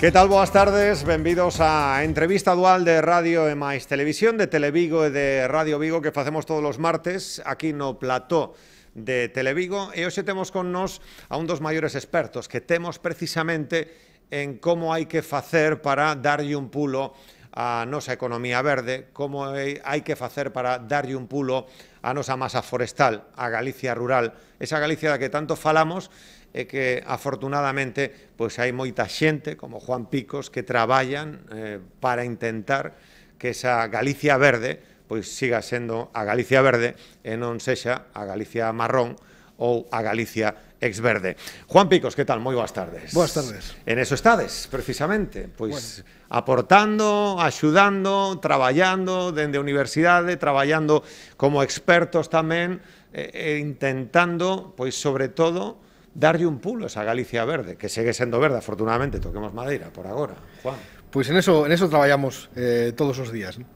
Que tal? Boas tardes, benvidos a entrevista dual de Radio e Mais Televisión de Televigo e de Radio Vigo que facemos todos os martes aquí no plató de Televigo e hoxe temos con nós a un dos maiores expertos que temos precisamente en como hai que facer para darlle un pulo a nosa economía verde, como hai que facer para darlle un pulo a nosa masa forestal, a Galicia rural, esa Galicia da que tanto falamos e que afortunadamente pois hai moita xente como Juan Picos que traballan eh, para intentar que esa Galicia verde pois siga sendo a Galicia verde e non sexa a Galicia marrón ou a Galicia Exverde. Juan Picos, ¿qué tal? Moi boas tardes. Boas tardes. En eso estades, precisamente, pois bueno. aportando, axudando, traballando dende a universidade, traballando como expertos tamén e eh, intentando, pois sobre todo, darlle un pulo a esa Galicia verde, que segue sendo verde, afortunadamente, toquemos madeira por agora. Juan. Pois en eso, en eso traballamos eh, todos os días, ¿no?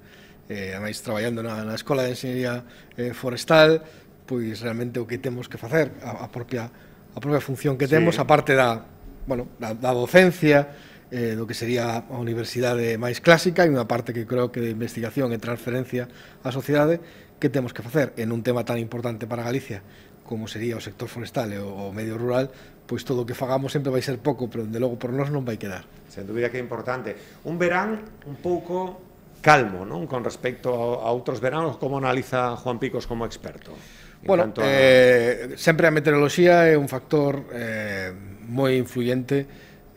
eh, ademais traballando na, na Escola de Enseñería eh, Forestal, pois realmente o que temos que facer, a, a propia a propia función que temos, sí. a parte da, bueno, da, da docencia, eh, do que sería a universidade máis clásica e unha parte que creo que de investigación e transferencia á sociedade que temos que facer en un tema tan importante para Galicia como sería o sector forestal e o, medio rural, pois todo o que fagamos sempre vai ser pouco, pero de logo por nós non vai quedar. Sen dúbida que é importante. Un verán un pouco calmo, non? Con respecto a, outros veranos, como analiza Juan Picos como experto? Bueno, a... eh, sempre a meteoroloxía é un factor eh, moi influyente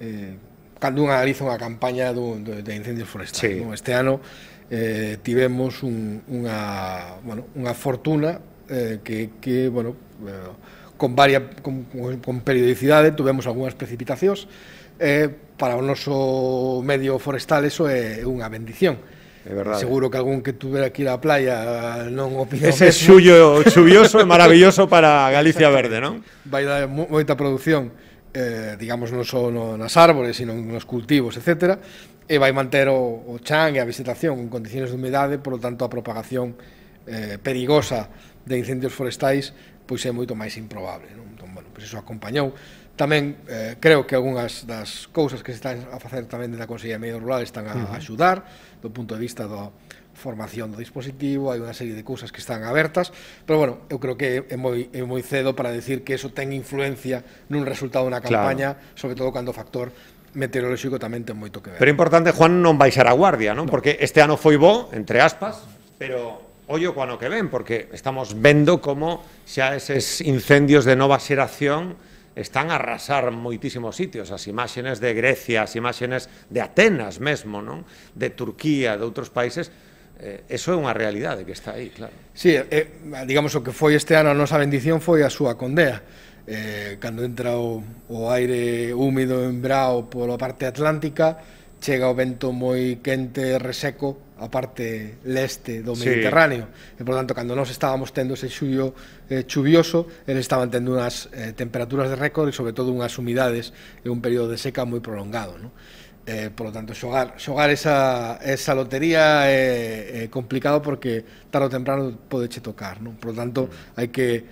eh, cando unha analiza unha campaña do, do, de incendios forestais. Sí. No, este ano eh, tivemos un, unha, bueno, unha fortuna eh, que, que bueno, eh, con, varia, con, con periodicidade tuvemos algunhas precipitacións eh, para o noso medio forestal eso é unha bendición É verdade. Seguro que algún que tuvera que ir á playa non opina Ese xullo chuvioso é maravilloso para Galicia Verde, non? Vai dar moita produción, eh, digamos, non só nas árbores, sino nos cultivos, etc. E vai manter o, o chan e a vegetación en condicións de humedade, por lo tanto, a propagación eh, perigosa de incendios forestais pois é moito máis improbable. Non? Entón, bueno, pois iso acompañou Tamén eh, creo que algunhas das cousas que se están a facer tamén da Consellería de Medio Rural están a, uh -huh. a axudar do punto de vista da formación do dispositivo, hai unha serie de cousas que están abertas, pero bueno, eu creo que é moi, é moi cedo para decir que eso ten influencia nun resultado na campaña, claro. sobre todo cando o factor meteorolóxico tamén ten moito que ver. Pero importante, Juan, non baixar a guardia, non? No. Porque este ano foi bo, entre aspas, pero ollo co que ven, porque estamos vendo como xa eses incendios de nova xeración están a arrasar moitísimos sitios, as imáxenes de Grecia, as imáxenes de Atenas mesmo, non? de Turquía, de outros países, eh, eso é unha realidade que está aí, claro. Sí, eh, eh, digamos o que foi este ano a nosa bendición foi a súa condea. Eh, cando entra o, o aire húmido en Brao pola parte atlántica, chega o vento moi quente, reseco, a parte leste do Mediterráneo. Sí. E, por tanto, cando nós estábamos tendo ese xullo eh, chuvioso, eles estaban tendo unhas eh, temperaturas de récord e, sobre todo, unhas humidades e un período de seca moi prolongado. No? Eh, por lo tanto, xogar, xogar esa, esa lotería é, é complicado porque tarde ou temprano che tocar. No? Por lo tanto, hai que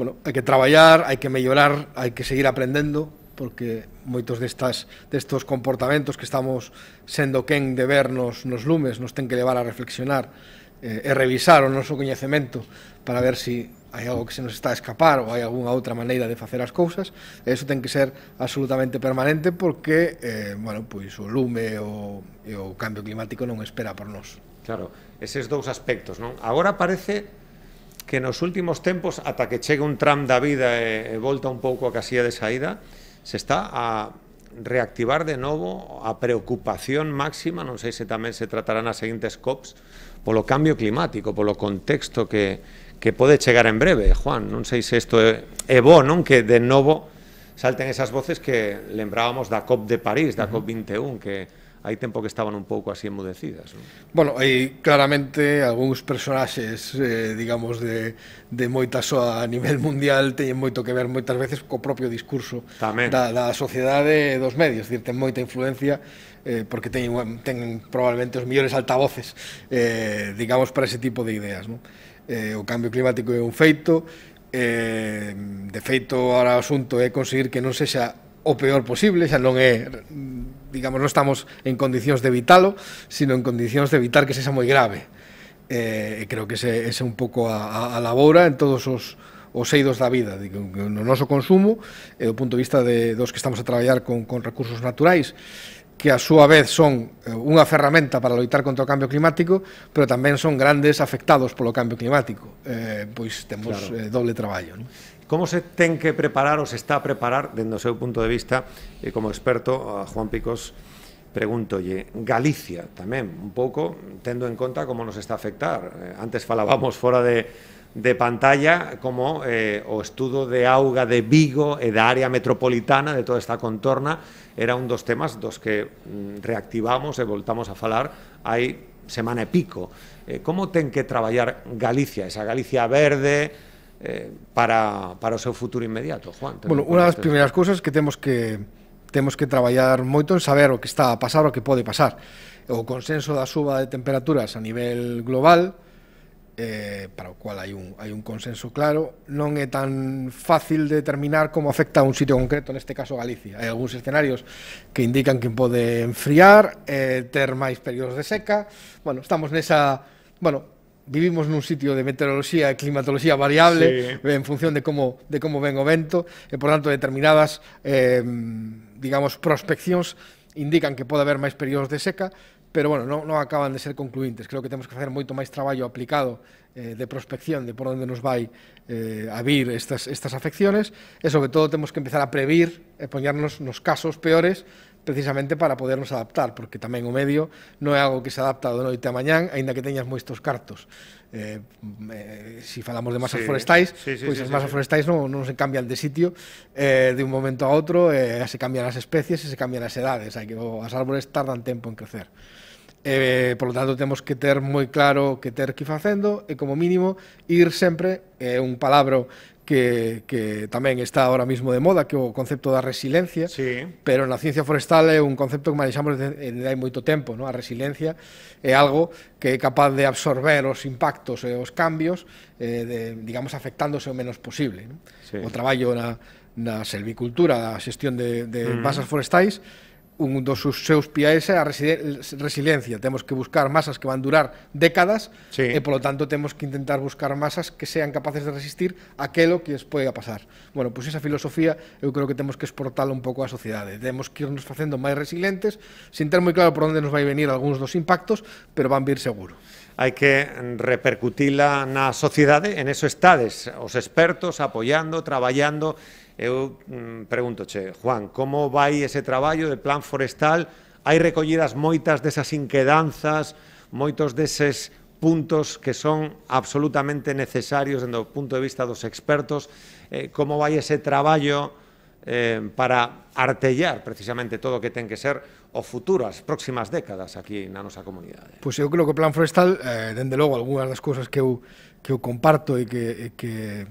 bueno, hai que traballar, hai que mellorar, hai que seguir aprendendo porque moitos destas, destos comportamentos que estamos sendo quen de ver nos, nos lumes nos ten que levar a reflexionar eh, e revisar o noso coñecemento para ver se si hai algo que se nos está a escapar ou hai algunha outra maneira de facer as cousas eso ten que ser absolutamente permanente porque eh, bueno, pois o lume o, e o cambio climático non espera por nós Claro, eses dous aspectos non? Agora parece que nos últimos tempos, ata que chegue un tram da vida e, e volta un pouco a casilla de saída, se está a reactivar de novo a preocupación máxima, non sei se tamén se tratarán as seguintes COPs, polo cambio climático, polo contexto que, que pode chegar en breve, Juan. Non sei se isto é, é bo, non? Que de novo salten esas voces que lembrábamos da COP de París, da uh -huh. COP 21, que hai tempo que estaban un pouco así emudecidas. Non? Bueno, hai claramente algúns personaxes, eh, digamos, de, de moita soa a nivel mundial teñen moito que ver moitas veces co propio discurso Tamén. da, da sociedade dos medios, dir, ten moita influencia eh, porque teñen, ten probablemente os millores altavoces, eh, digamos, para ese tipo de ideas. Non? Eh, o cambio climático é un feito, eh, de feito, ahora o asunto é conseguir que non sexa o peor posible, xa non é digamos, no estamos en condicións de evitarlo, sino en condicións de evitar que se sea moi grave. Eh, creo que ese, es un pouco a, a, a labora en todos os, os eidos da vida, digo, no noso consumo, e do punto de vista de, dos que estamos a traballar con, con recursos naturais, que a súa vez son eh, unha ferramenta para loitar contra o cambio climático, pero tamén son grandes afectados polo cambio climático. Eh, pois temos claro. eh, doble traballo. Non? Como se ten que preparar ou se está a preparar, dende o seu punto de vista, e como experto, a Juan Picos, pregúntolle, Galicia tamén, un pouco, tendo en conta como nos está a afectar. Eh, antes falábamos fora de, de pantalla como eh, o estudo de auga de Vigo e da área metropolitana de toda esta contorna era un dos temas dos que mm, reactivamos e voltamos a falar hai semana e pico. Eh, como ten que traballar Galicia, esa Galicia verde, eh, para, para o seu futuro inmediato, Juan? Bueno, unha das primeiras cousas que temos que temos que traballar moito en saber o que está a pasar o que pode pasar. O consenso da suba de temperaturas a nivel global, eh, para o cual hai un, hai un consenso claro, non é tan fácil determinar como afecta a un sitio concreto, neste caso Galicia. Hai algúns escenarios que indican que pode enfriar, eh, ter máis períodos de seca. Bueno, estamos nesa... Bueno, vivimos nun sitio de meteoroloxía e climatoloxía variable sí. en función de como de como ven o vento e por tanto determinadas eh, digamos prospeccións indican que pode haber máis períodos de seca, pero bueno, non, non acaban de ser concluintes. Creo que temos que facer moito máis traballo aplicado eh, de prospección de por onde nos vai eh, a vir estas, estas afecciones e sobre todo temos que empezar a previr e poñernos nos casos peores precisamente para podernos adaptar, porque tamén o medio non é algo que se adapta do noite a mañán, aínda que teñas moitos cartos. Eh, eh, si falamos de masas sí, forestais, sí, sí, pois sí, as masas sí, forestais non, non se cambian de sitio eh, de un momento a outro, eh, se cambian as especies e se cambian as edades, hai que as árbores tardan tempo en crecer. Eh, por lo tanto, temos que ter moi claro que ter que facendo e, como mínimo, ir sempre, é eh, un palabro que, que tamén está ahora mismo de moda, que é o concepto da resiliencia, sí. pero na ciencia forestal é un concepto que manexamos desde hai moito tempo, ¿no? a resiliencia é algo que é capaz de absorber os impactos e os cambios, eh, de, digamos, afectándose o menos posible. ¿no? Sí. O traballo na, na selvicultura, a xestión de, de mm. basas forestais, un dos seus piais é a resiliencia. Temos que buscar masas que van durar décadas sí. e, polo tanto, temos que intentar buscar masas que sean capaces de resistir aquelo que es poida pasar. Bueno, pois pues esa filosofía eu creo que temos que exportala un pouco á sociedade. Temos que irnos facendo máis resilientes, sin ter moi claro por onde nos vai venir algúns dos impactos, pero van vir seguro. Hai que repercutila na sociedade, en eso estades, os expertos apoiando, traballando, eu mm, pregúntoche, Juan, como vai ese traballo de plan forestal? Hai recollidas moitas desas inquedanzas, moitos deses puntos que son absolutamente necesarios dentro do punto de vista dos expertos, eh, como vai ese traballo eh, para artellar precisamente todo o que ten que ser o futuro, as próximas décadas aquí na nosa comunidade. Pois eu creo que o Plan Forestal, eh, dende logo, algunhas das cousas que eu, que eu comparto e que, e que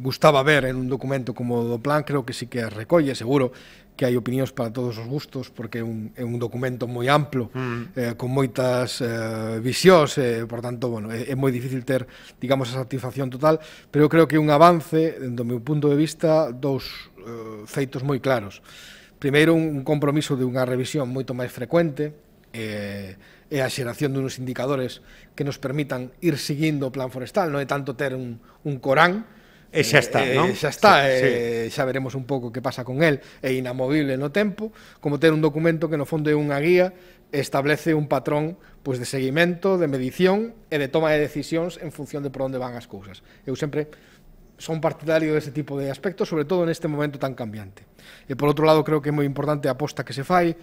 gustaba ver en un documento como do plan, creo que sí que recolle, seguro que hai opinións para todos os gustos, porque é un, é un documento moi amplo, mm. eh, con moitas eh, visións, eh, por tanto, bueno, é, é moi difícil ter, digamos, a satisfacción total, pero eu creo que un avance, do meu punto de vista, dous eh, feitos moi claros. Primeiro, un compromiso de unha revisión moito máis frecuente, eh, e a xeración dunos indicadores que nos permitan ir seguindo o plan forestal, non é tanto ter un, un corán, E xa está, eh, non? Xa está, sí, eh, sí. xa veremos un pouco que pasa con el, é inamovible no tempo, como ter un documento que no fondo é unha guía establece un patrón pois, de seguimento, de medición e de toma de decisións en función de por onde van as cousas. Eu sempre son partidario dese tipo de aspectos, sobre todo neste momento tan cambiante. E por outro lado, creo que é moi importante a aposta que se fai,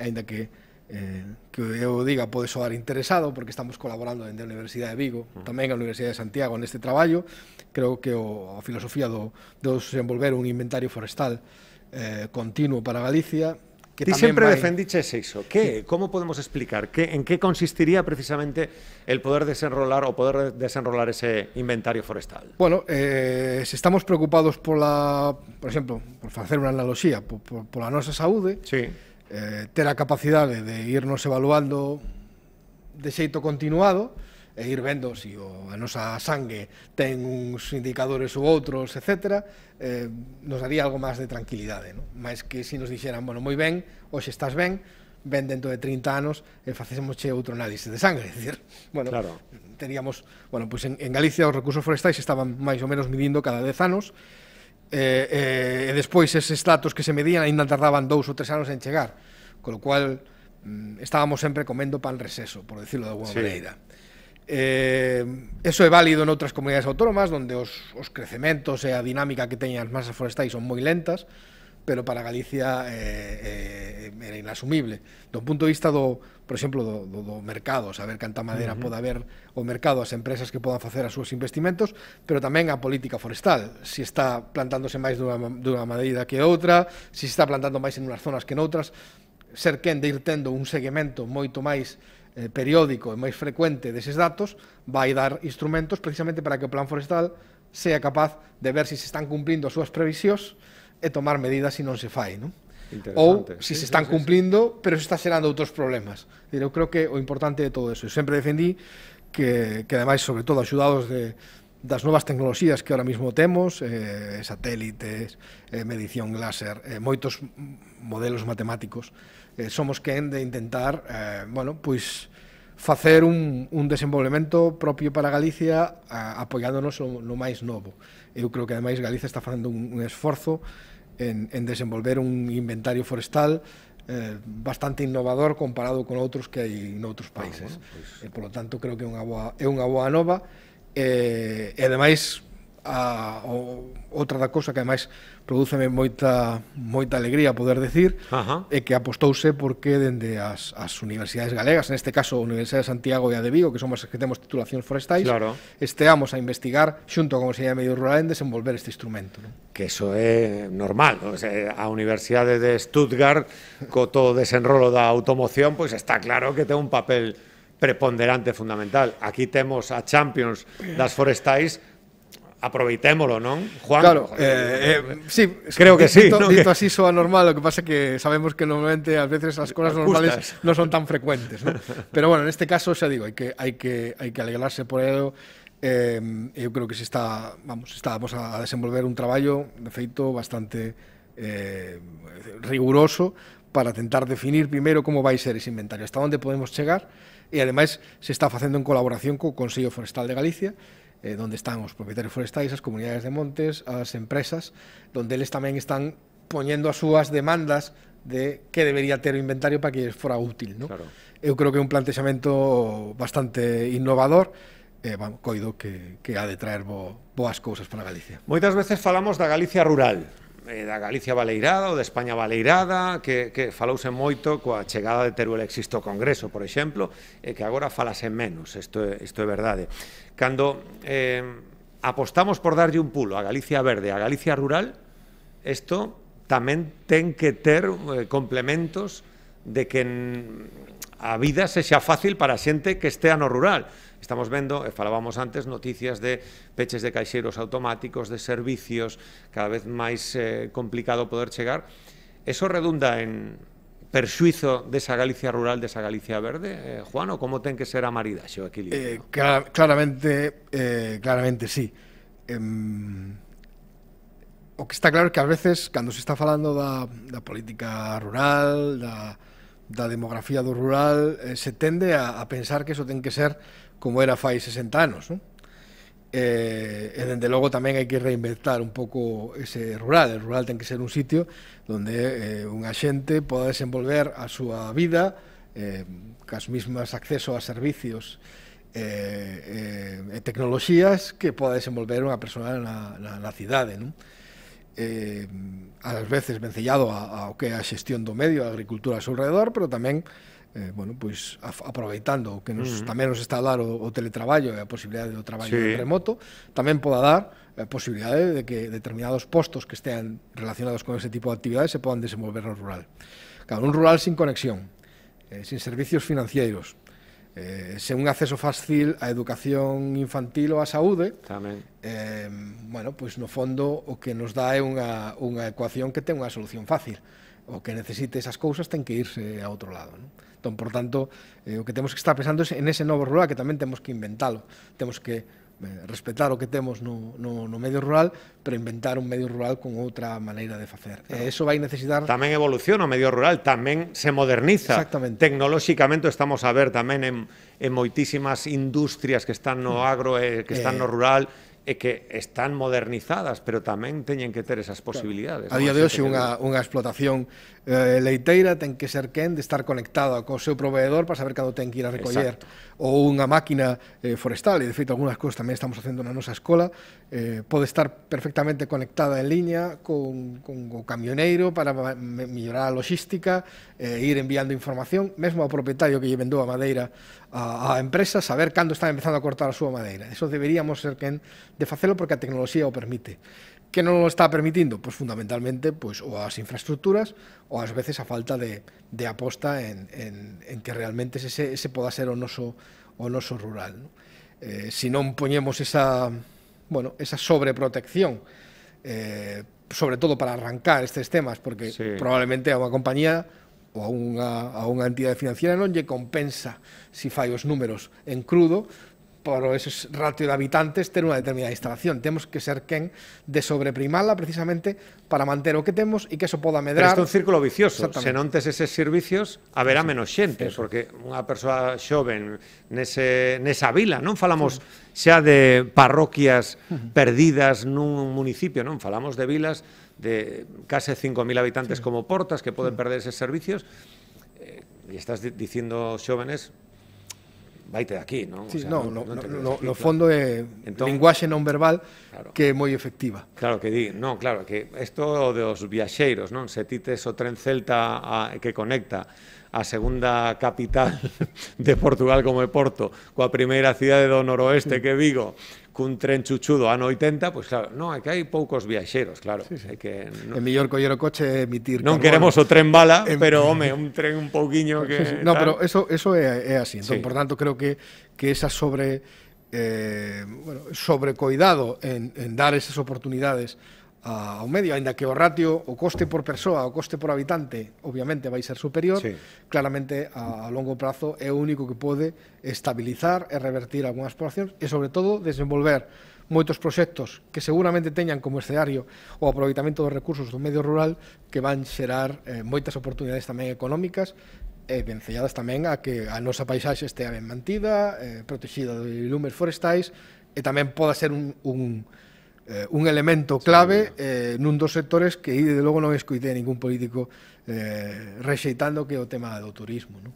aínda que eh, que eu diga pode soar interesado porque estamos colaborando dentro a Universidade de Vigo, mm. tamén a Universidade de Santiago neste traballo. Creo que o, a filosofía do, do desenvolver un inventario forestal eh, continuo para Galicia que Ti sempre vai... defendiches iso. Que, sí. como podemos explicar que en que consistiría precisamente el poder desenrolar o poder desenrolar ese inventario forestal? Bueno, eh, se estamos preocupados pola, por exemplo, por facer unha analogía, pola nosa saúde, sí eh, ter a capacidade de irnos evaluando de xeito continuado e ir vendo se si o, a nosa sangue ten uns indicadores ou outros, etc., eh, nos daría algo máis de tranquilidade. No? Mais que se si nos dixeran, bueno, moi ben, hoxe estás ben, ben dentro de 30 anos e facésemos che outro análise de sangre. Decir, bueno, claro. teríamos, bueno, pois pues en, en Galicia os recursos forestais estaban máis ou menos midindo cada 10 anos, eh, eh, e despois eses datos que se medían aínda tardaban dous ou tres anos en chegar, con lo cual mm, estábamos sempre comendo pan receso, por decirlo de alguna sí. maneira. Eh, eso é válido en outras comunidades autónomas onde os, os crecementos e a dinámica que teñen as masas forestais son moi lentas, pero para Galicia eh, eh, era inasumible. Do punto de vista do, por exemplo, do, do, do mercado, saber canta madeira uh -huh. pode haber o mercado, as empresas que podan facer as súas investimentos, pero tamén a política forestal, se si está plantándose máis dunha, dunha madeira que outra, se si está plantando máis en unhas zonas que noutras, ser quen de ir tendo un seguimento moito máis eh, periódico e máis frecuente deses datos vai dar instrumentos precisamente para que o plan forestal sea capaz de ver se si se están cumplindo as súas previsións e tomar medidas se non se fai, non? ou se se están cumplindo, pero se está xerando outros problemas. eu creo que o importante de todo eso, eu sempre defendí que, que ademais, sobre todo, axudados de, das novas tecnoloxías que ahora mismo temos, eh, satélites, eh, medición láser, eh, moitos modelos matemáticos, eh, somos quen de intentar, eh, bueno, pois, facer un, un desenvolvemento propio para Galicia a, apoiándonos no, no máis novo. Eu creo que ademais Galicia está facendo un, un esforzo en, en desenvolver un inventario forestal eh, bastante innovador comparado con outros que hai noutros países. Ah, bueno, Pues... Pois. E, lo tanto, creo que é unha boa, é unha boa nova eh, e ademais a, o, outra da cousa que ademais prodúceme moita moita alegría poder decir Ajá. é que apostouse porque dende as, as universidades galegas, neste caso a Universidade de Santiago e a de Vigo, que somos as que temos titulacións forestais, claro. esteamos a investigar xunto con o Consello de Medio Rural en desenvolver este instrumento. Non? Que iso é normal, non? a Universidade de Stuttgart co todo desenrolo da automoción, pois está claro que ten un papel preponderante fundamental. Aquí temos a Champions das forestais aproveitémolo, non? Juan. Claro, eh eh, eh, eh, sí, eh, creo que dito, sí. ¿no? Dito así soa normal, lo que pasa que sabemos que normalmente a veces as cosas normales non son tan frecuentes, ¿no? Pero bueno, en este caso xa digo, hai que hay que hay que alegrarse por ello. Eh, eu creo que se está, vamos, estábamos a desenvolver un traballo de feito bastante eh, riguroso para tentar definir primeiro como vai ser ese inventario, hasta onde podemos chegar e ademais se está facendo en colaboración co Consello Forestal de Galicia eh, donde están os propietarios forestais, as comunidades de montes, as empresas, donde eles tamén están poñendo as súas demandas de que debería ter o inventario para que fora útil, ¿no? Claro. Eu creo que é un plantexamento bastante innovador eh, vamos, coido que, que ha de traer bo, boas cousas para Galicia. Moitas veces falamos da Galicia rural, eh, da Galicia baleirada ou da España baleirada, que, que falouse moito coa chegada de Teruel Existo Congreso, por exemplo, e que agora falase menos, isto é, isto é verdade. Cando eh, apostamos por darlle un pulo a Galicia verde, a Galicia rural, isto tamén ten que ter eh, complementos de que a vida sexa fácil para a xente que estea no rural Estamos vendo, e falábamos antes, noticias de peches de caixeiros automáticos, de servicios, cada vez máis eh, complicado poder chegar. Eso redunda en perxuizo desa Galicia rural, desa Galicia verde, eh, Juan, ou como ten que ser a marida o equilibrio? Eh, clar, claramente, eh, claramente sí. Eh, o que está claro é que ás veces, cando se está falando da, da política rural, da, da demografía do rural, eh, se tende a, a pensar que eso ten que ser como era fai 60 anos, non? Eh, e dende logo tamén hai que reinventar un pouco ese rural, o rural ten que ser un sitio donde eh, unha xente poda desenvolver a súa vida eh, cas mismas acceso a servicios eh, eh, e tecnoloxías que poda desenvolver unha persoa na, na, na cidade, non? Eh, ás veces vencellado ao que é a xestión do medio, a agricultura ao seu redor, pero tamén eh, bueno, pois af, aproveitando que nos, uh -huh. tamén nos está a dar o, o teletraballo e a posibilidade do traballo sí. remoto, tamén poda dar a eh, posibilidade de que determinados postos que estean relacionados con ese tipo de actividades se podan desenvolver no rural. Claro, un rural sin conexión, eh, sin servicios financeiros, eh, sen un acceso fácil á educación infantil ou á saúde, tamén. Eh, bueno, pois no fondo o que nos dá é unha, unha ecuación que ten unha solución fácil. O que necesite esas cousas ten que irse a outro lado. Non? Entón, por tanto, eh, o que temos que estar pensando en ese novo rural que tamén temos que inventalo. Temos que eh, respetar o que temos no, no, no medio rural, pero inventar un medio rural con outra maneira de facer. Claro. E eso vai necesitar... Tamén evoluciona o medio rural, tamén se moderniza. Exactamente. Tecnolóxicamente estamos a ver tamén en, en moitísimas industrias que están no agro, eh, que están eh, no rural, e que están modernizadas, pero tamén teñen que ter esas posibilidades. Claro. A día de hoxe unha, unha explotación eh, leiteira ten que ser quen de estar conectada co seu proveedor para saber cando ten que ir a recoller Exacto. ou unha máquina eh, forestal, e de feito algunhas cousas tamén estamos facendo na nosa escola, eh, pode estar perfectamente conectada en liña con, con o camioneiro para mellorar a logística, eh, ir enviando información, mesmo ao propietario que lle vendou a madeira a, a empresa, saber cando está empezando a cortar a súa madeira. Eso deberíamos ser quen de facelo porque a tecnoloxía o permite. Que non o está permitindo? Pois fundamentalmente pois, ou as infraestructuras ou ás veces a falta de, de aposta en, en, en que realmente ese, ese poda ser o noso, o noso rural. Non? Eh, si non poñemos esa, bueno, esa sobreprotección eh, sobre todo para arrancar estes temas, porque sí. probablemente a unha compañía ou a unha, a unha entidade financiera non lle compensa si fai os números en crudo por ese ratio de habitantes ter unha determinada instalación. Temos que ser quen de sobreprimala precisamente para manter o que temos e que eso poda medrar. Pero é un círculo vicioso. Se non tes eses servicios, haberá sí, menos xente, sí, sí. porque unha persoa xoven nese, nesa vila, non falamos sí. xa de parroquias uh -huh. perdidas nun municipio, non falamos de vilas de case 5.000 habitantes sí. como Portas que poden perder eses servicios, eh, e estás dicindo xóvenes vaite de aquí, non? Sí, o sea, no, no, no, no, no, no, fondo é entón, linguaxe non verbal claro, que é moi efectiva. Claro que di, non, claro, que isto dos viaxeiros, non? Se ti tes o tren celta a, que conecta a segunda capital de Portugal como é Porto, coa primeira cidade do noroeste que Vigo, cun tren chuchudo ano 80, pois pues claro, non, é que hai poucos viaxeros, claro. Sí, sí. É que non, mellor coller o coche e emitir Non queremos o tren bala, en... pero home, un tren un pouquiño que sí, sí. No, tal. pero eso eso é, é así. Entón, sí. por tanto, creo que que esa sobre eh, bueno, sobrecoidado en, en dar esas oportunidades ao medio, aínda que o ratio, o coste por persoa, o coste por habitante, obviamente vai ser superior, sí. claramente a, a longo prazo é o único que pode estabilizar e revertir algunhas poblacións e, sobre todo, desenvolver moitos proxectos que seguramente teñan como escenario o aproveitamento dos recursos do medio rural que van xerar eh, moitas oportunidades tamén económicas e vencelladas tamén a que a nosa paisaxe estea ben mantida, eh, protegida de lumes forestais e tamén poda ser un, un eh, un elemento clave eh, nun dos sectores que aí, de logo non escoitei ningún político eh, rexeitando que é o tema do turismo. Eh, no?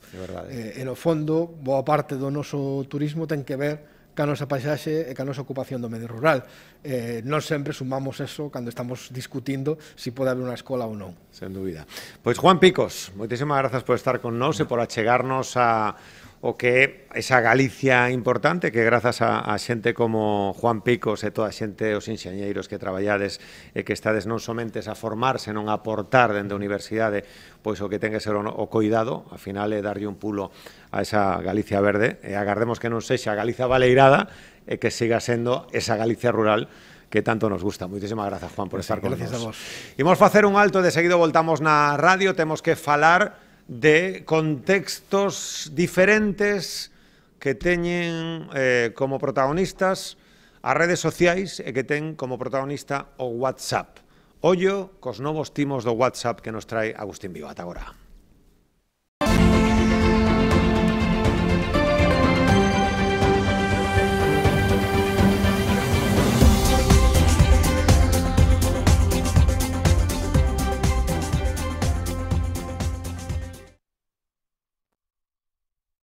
Eh, en o fondo, boa parte do noso turismo ten que ver ca nosa paisaxe e ca nosa ocupación do medio rural. Eh, non sempre sumamos eso cando estamos discutindo se si pode haber unha escola ou non. Sen dúbida. Pois Juan Picos, moitísimas grazas por estar con nós e por achegarnos a o que esa Galicia importante que grazas a, a xente como Juan Picos e toda a xente os enxeñeiros que traballades e que estades non somente a formarse, non a aportar dende a universidade, pois o que ten que ser o, o coidado, a final é darlle un pulo a esa Galicia verde e agardemos que non sexa a Galicia baleirada e que siga sendo esa Galicia rural que tanto nos gusta. Moitísimas grazas, Juan, por estar sí, con nós. Imos facer un alto e de seguido voltamos na radio, temos que falar de contextos diferentes que teñen eh, como protagonistas as redes sociais e que ten como protagonista o WhatsApp. Ollo cos novos timos do WhatsApp que nos trae Agustín Viva. Ata agora.